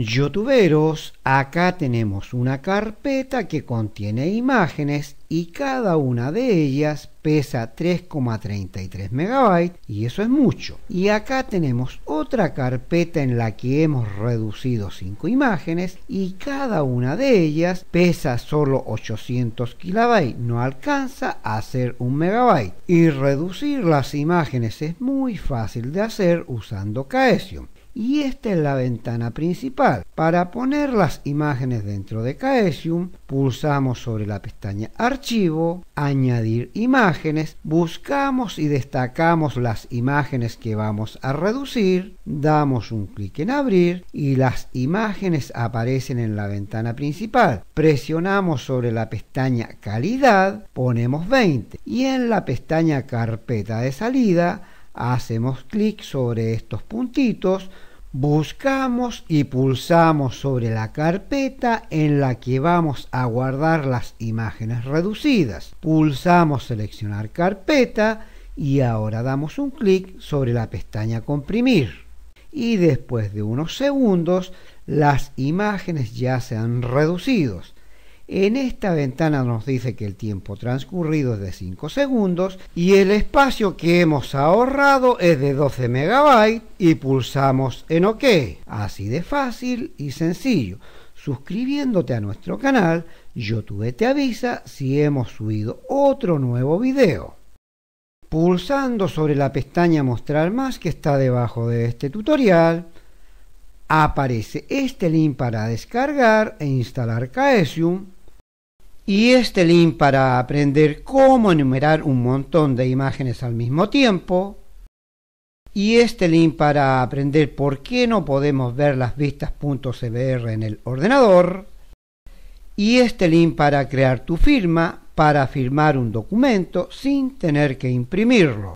Youtuberos, acá tenemos una carpeta que contiene imágenes y cada una de ellas pesa 3,33 MB y eso es mucho. Y acá tenemos otra carpeta en la que hemos reducido 5 imágenes y cada una de ellas pesa solo 800 KB, no alcanza a ser un MB. Y reducir las imágenes es muy fácil de hacer usando Caesium y esta es la ventana principal. Para poner las imágenes dentro de Caesium, pulsamos sobre la pestaña Archivo, Añadir imágenes, buscamos y destacamos las imágenes que vamos a reducir, damos un clic en Abrir y las imágenes aparecen en la ventana principal. Presionamos sobre la pestaña Calidad, ponemos 20 y en la pestaña Carpeta de salida hacemos clic sobre estos puntitos, buscamos y pulsamos sobre la carpeta en la que vamos a guardar las imágenes reducidas. Pulsamos seleccionar carpeta y ahora damos un clic sobre la pestaña comprimir. Y después de unos segundos las imágenes ya se han reducido. En esta ventana nos dice que el tiempo transcurrido es de 5 segundos y el espacio que hemos ahorrado es de 12 megabytes y pulsamos en OK. Así de fácil y sencillo. Suscribiéndote a nuestro canal, YouTube te avisa si hemos subido otro nuevo video. Pulsando sobre la pestaña Mostrar más que está debajo de este tutorial, aparece este link para descargar e instalar Caesium y este link para aprender cómo enumerar un montón de imágenes al mismo tiempo y este link para aprender por qué no podemos ver las vistas .cbr en el ordenador y este link para crear tu firma para firmar un documento sin tener que imprimirlo.